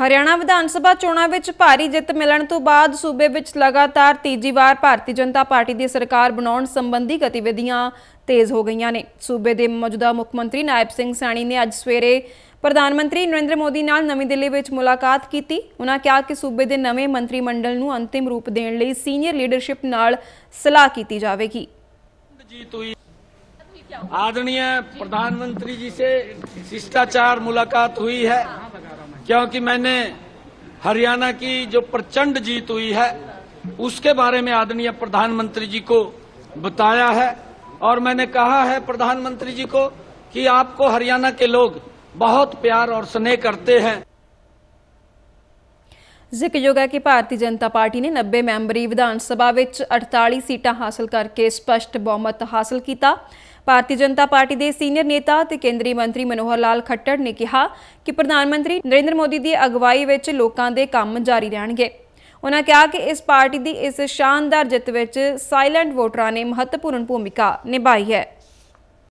ਹਰਿਆਣਾ ਵਿਧਾਨ ਸਭਾ ਚੋਣਾਂ ਵਿੱਚ ਭਾਰੀ ਜਿੱਤ ਮਿਲਣ ਤੋਂ ਬਾਅਦ ਸੂਬੇ ਵਿੱਚ ਲਗਾਤਾਰ ਤੀਜੀ ਵਾਰ ਭਾਰਤੀ ਜਨਤਾ ਪਾਰਟੀ ਦੀ ਸਰਕਾਰ ਬਣਾਉਣ ਸੰਬੰਧੀ ਗਤੀਵਿਧੀਆਂ ਤੇਜ਼ ਹੋ ਗਈਆਂ ਨੇ ਸੂਬੇ ਦੇ ਮੌਜੂਦਾ ਮੁੱਖ ਮੰਤਰੀ ਨਾਇਬ ਸਿੰਘ ਸਾਣੀ ਨੇ ਅੱਜ ਸਵੇਰੇ ਪ੍ਰਧਾਨ ਮੰਤਰੀ ਨਰਿੰਦਰ ਮੋਦੀ ਨਾਲ ਨਵੀਂ ਦਿੱਲੀ ਵਿੱਚ ਮੁਲਾਕਾਤ ਕੀਤੀ ਉਹਨਾਂ ਕਿਹਾ ਕਿ ਸੂਬੇ ਦੇ ਨਵੇਂ ਮੰਤਰੀ ਮੰਡਲ ਨੂੰ ਅੰਤਿਮ ਰੂਪ ਦੇਣ ਲਈ ਸੀਨੀਅਰ ਲੀਡਰਸ਼ਿਪ ਨਾਲ ਸਲਾਹ ਕੀਤੀ ਜਾਵੇਗੀ ਪ੍ਰਧਾਨ ਮੰਤਰੀ ਜੀ ਸੇ ਸਿਸ਼ਟਾਚਾਰ ਮੁਲਾਕਾਤ ਹੋਈ ਹੈ क्योंकि मैंने हरियाणा की जो प्रचंड जीत हुई है उसके बारे में आदरणीय प्रधानमंत्री जी को बताया है और मैंने कहा है प्रधानमंत्री जी को कि आपको हरियाणा के लोग बहुत प्यार और स्नेह करते हैं ਜ਼ਿਕਰਯੋਗ ਹੈ ਕਿ ਭਾਰਤੀ ਜਨਤਾ ਪਾਰਟੀ ਨੇ 90 ਮੈਂਬਰੀ ਵਿਧਾਨ ਸਭਾ ਵਿੱਚ 48 ਸੀਟਾਂ ਹਾਸਲ ਕਰਕੇ ਸਪਸ਼ਟ ਬਹੁਮਤ ਹਾਸਲ ਕੀਤਾ ਭਾਰਤੀ ਜਨਤਾ ਪਾਰਟੀ ਦੇ ਸੀਨੀਅਰ ਨੇਤਾ ਤੇ ਕੇਂਦਰੀ ਮੰਤਰੀ ਮਨੋਹਰ ਲਾਲ ਖੱਟੜ ਨੇ ਕਿਹਾ ਕਿ ਪ੍ਰਧਾਨ ਮੰਤਰੀ ਨਰਿੰਦਰ ਮੋਦੀ ਦੀ ਅਗਵਾਈ ਵਿੱਚ ਲੋਕਾਂ ਦੇ ਕੰਮ ਜਾਰੀ ਰਹਿਣਗੇ ਉਹਨਾਂ ਕਿਹਾ ਕਿ ਇਸ ਪਾਰਟੀ ਦੀ ਇਸ ਸ਼ਾਨਦਾਰ ਜਿੱਤ ਵਿੱਚ ਸਾਇਲੈਂਟ ਵੋਟਰਾਂ ਨੇ ਮਹੱਤਵਪੂਰਨ ਭੂਮਿਕਾ ਨਿਭਾਈ ਹੈ